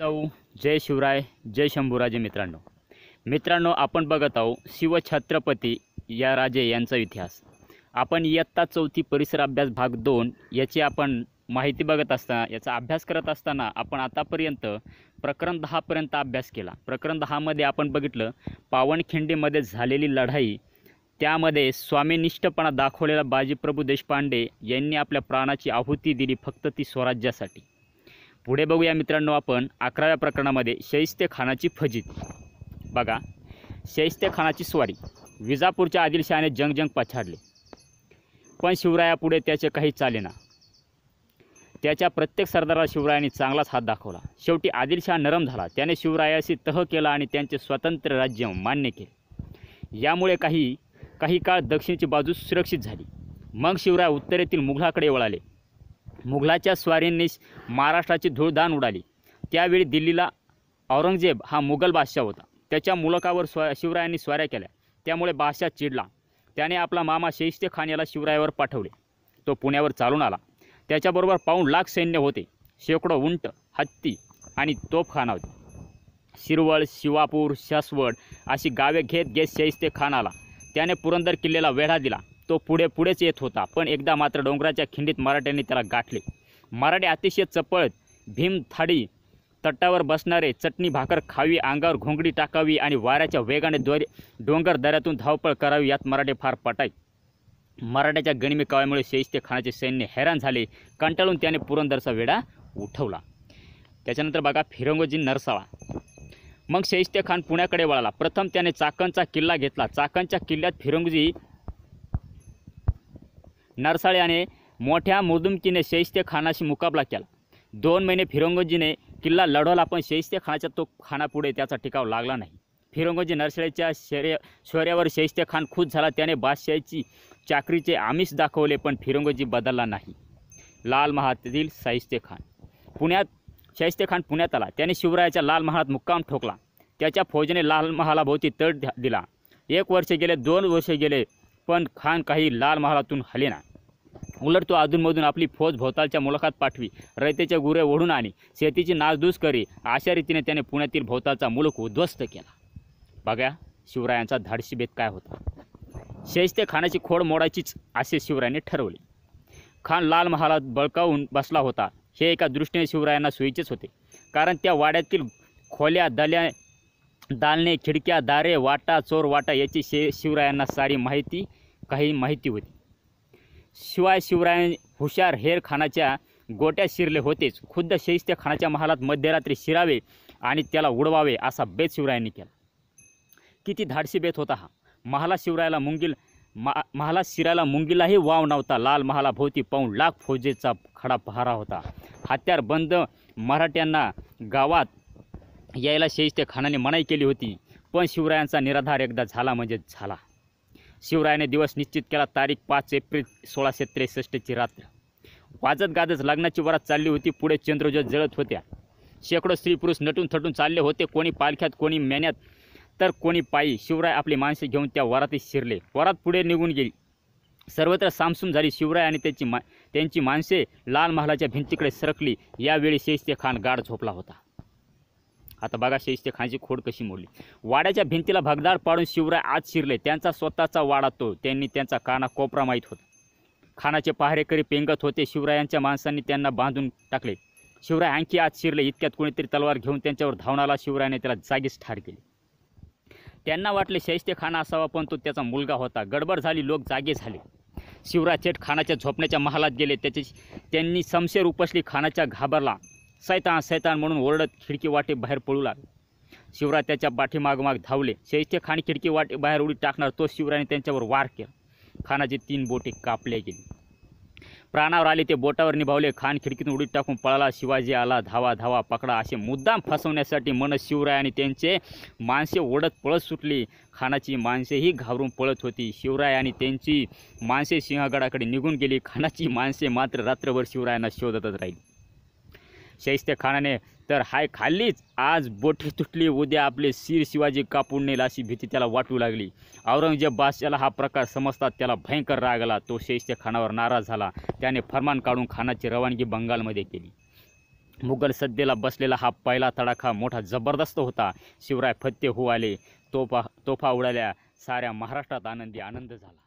जाऊ जय शिवराय जय शंभूराजे मित्रांनो मित्रांनो आपण बघत आहोत शिवछत्रपती या राजे यांचा इतिहास आपण इयत्ता चौथी परिसर अभ्यास भाग दोन याची आपण माहिती बघत असताना याचा अभ्यास करत असताना आपण आतापर्यंत प्रकरण दहापर्यंत अभ्यास केला प्रकरण दहामध्ये आपण बघितलं पावनखिंडीमध्ये झालेली लढाई त्यामध्ये स्वामीनिष्ठपणा दाखवलेला बाजीप्रभू देशपांडे यांनी आपल्या प्राणाची आहुती दिली फक्त ती स्वराज्यासाठी पुढे बघूया मित्रांनो आपण अकराव्या प्रकरणामध्ये शैस्ते खानाची फजित बघा शैस्ते खानाची स्वारी विजापूरच्या आदिलशहाने जंग जंग पछाडले पण शिवरायापुढे त्याचे काही चाले ना त्याच्या प्रत्येक सरदाराला शिवरायाने चांगलाच हात दाखवला शेवटी आदिलशाह नरम झाला त्याने शिवरायाशी तह केला आणि त्यांचे स्वतंत्र राज्य मान्य केले यामुळे काही काही काळ दक्षिणची बाजू सुरक्षित झाली मग शिवराय उत्तरेतील मुघलाकडे वळाले मुघलाच्या स्वारींनी महाराष्ट्राची धूळधान उडाली त्यावेळी दिल्लीला औरंगजेब हा मुघल बादशाह होता त्याच्या मुलकावर स्वा शिवरायांनी स्वाऱ्या केल्या त्यामुळे बादशाह चिडला त्याने आपला मामा शेहिस्ते खान याला शिवरायावर पाठवले तो पुण्यावर चालून आला त्याच्याबरोबर पाऊण लाख सैन्य होते शेकडो उंट हत्ती आणि तोफखाना होते शिरवळ शिवापूर शासवड अशी गावे घेत घेत शेहिस्ते खान आला त्याने पुरंदर किल्ल्याला वेढा दिला तो पुढे पुढेच येत होता पण एकदा मात्र डोंगराच्या खिंडीत मराठ्यांनी त्याला गाठले मराठे अतिशय चपळ भीम थाडी तटावर बसणारे चटणी भाकर खावी अंगावर घोंगडी टाकावी आणि वाऱ्याच्या वेगाने द्वारे डोंगर दऱ्यातून धावपळ करावी यात मराठे फार पटाई मराठ्याच्या गणिमी काव्यामुळे खानाचे सैन्य हैराण झाले कंटाळून त्याने पुरंदरचा वेढा उठवला त्याच्यानंतर बघा फिरंगोजी नरसावा मग शहिस्ते खान पुण्याकडे वळाला प्रथम त्याने चाकणचा किल्ला घेतला चाकणच्या किल्ल्यात फिरंगोजी नरसाळ्याने मोठ्या मुदुमकीने शैस्त्य खानाशी मुकाबला केला दोन महिने फिरंगोजीने किल्ला लढवला पण शैस्त्य खानाच्या तो खानापुढे त्याचा टिकाव लागला नाही फिरंगोजी नरसाळ्याच्या शर्य शौर्यावर शैस्त्य खान खुश झाला त्याने बादशाहीची चाकरीचे आमिष दाखवले पण फिरंगोजी बदलला नाही लाल महातील शाहिस्ते खान पुण्यात शैस्ते खान पुण्यात आला त्याने शिवरायाच्या लाल महालात मुक्काम ठोकला त्याच्या फौजेने लाल महालाभोवती तट दिला एक वर्ष गेले दोन वर्ष गेले पण खान काही लाल महालातून हलेना उलट तो अधूनमधून आपली फौज भोवतालच्या मुलाखत पाठवी रयतेच्या गुरे ओढून आणि शेतीची नासधूस करी अशा रीतीने त्याने पुण्यातील भोवतालचा मुलूक उद्ध्वस्त केला बघा शिवरायांचा धाडशी बेत काय होता शेजते खानाची खोड मोडायचीच असे शिवरायाने ठरवले खान लाल महालात बळकावून बसला होता हे एका दृष्टीने शिवरायांना सोयीचेच होते कारण त्या वाड्यातील खोल्या दल्या दालने खिडक्या दारे वाटा चोर वाटा याची शे शिवरायांना सारी माहिती काही माहिती होती शिवाय शिवराय हुशार हेर गोट्या शिरले होतेच खुद्द शहिस्ते खानाच्या महालात मध्यरात्री शिरावे आणि त्याला उडवावे असा बेत शिवरायांनी केला किती धाडसी बेत होता हा महाला शिवरायाला मुंगील मा महाला शिरायला मुंगीलाही वाव नव्हता लाल महालाभोवती पाहून लाख फौजेचा खडा पहारा होता हत्यार बंद मराठ्यांना गावात यायला शेजते खानाने मनाई केली होती पण शिवरायांचा निराधार एकदा झाला म्हणजे झाला शिवरायाने दिवस निश्चित केला तारीख पाच एप्रिल सोळाशे त्रेसष्टची रात्र वाजत गाजत लग्नाची वरात चालली होती पुढे चंद्रोजत जळत होत्या शेकडो स्त्री पुरुष नटून थटून चालले होते कोणी पालख्यात कोणी मेण्यात तर कोणी पायी शिवराय आपली माणसे घेऊन त्या वरातीत शिरले वरात पुढे निघून गेली सर्वत्र सामसूम झाली शिवराय आणि त्याची मा त्यांची माणसे लाल महालाच्या भिंतीकडे सरकली यावेळी शेजते खान गाढ झोपला होता आता बघा शैस्ते खानची खोड कशी मोडली वाड्याच्या भिंतीला भगदाड पाडून शिवराय आत शिरले त्यांचा स्वतःचा वाडा तो त्यांनी त्यांचा काना कोपरा माहीत होता खानाचे पहारेकरी पेंगत होते शिवरायांच्या माणसांनी त्यांना बांधून टाकले शिवराय आणखी आत शिरले इतक्यात कोणीतरी तलवार घेऊन त्यांच्यावर धावणाला शिवरायाने त्याला जागीच ठार केले त्यांना वाटले शैस्ते खाना असावा पण तो त्याचा मुलगा होता गडबड झाली लोक जागे झाले शिवराय थेट खानाच्या झोपण्याच्या महालात गेले त्याचे त्यांनी समशेर उपसली खानाच्या घाबरला सैतान सैतान म्हणून ओरडत खिडकी वाटे बाहेर पळू लागले शिवराय त्याच्या पाठीमागमाग धावले शैष्ठ्य खान खिडकी वाटे बाहेर उडी टाकणार तो शिवरायाने त्यांच्यावर वार केला खानाचे तीन बोटे कापले गेले प्राणावर आले ते बोटावर निभावले खान खिडकीतून उडीत टाकून पळाला शिवाजी आला धावा धावा पकडा असे मुद्दाम फसवण्यासाठी मन शिवराय आणि त्यांचे माणसे ओढत पळत सुटली खानाची माणसेही घाबरून पळत होती शिवराय आणि त्यांची माणसे सिंहगडाकडे निघून गेली खानाची माणसे मात्र रात्रभर शिवरायांना शोधतच राहिली शाहिस्ते खानाने तर हाय खाल्लीच आज बोटे तुटली उद्या आपले सीर शिवाजी कापून नेल अशी भीती त्याला वाटू लागली औरंगजेब बादशाला हा प्रकार समजतात त्याला भयंकर राग आला तो शैस्ते खानावर नाराज झाला त्याने फरमान काढून खानाची रवानगी बंगालमध्ये केली मुघल सद्देला बसलेला हा पहिला तडाखा मोठा जबरदस्त होता शिवराय फत्ते होऊ आले तोफा तोफा उडाल्या साऱ्या महाराष्ट्रात आनंदी आनंद झाला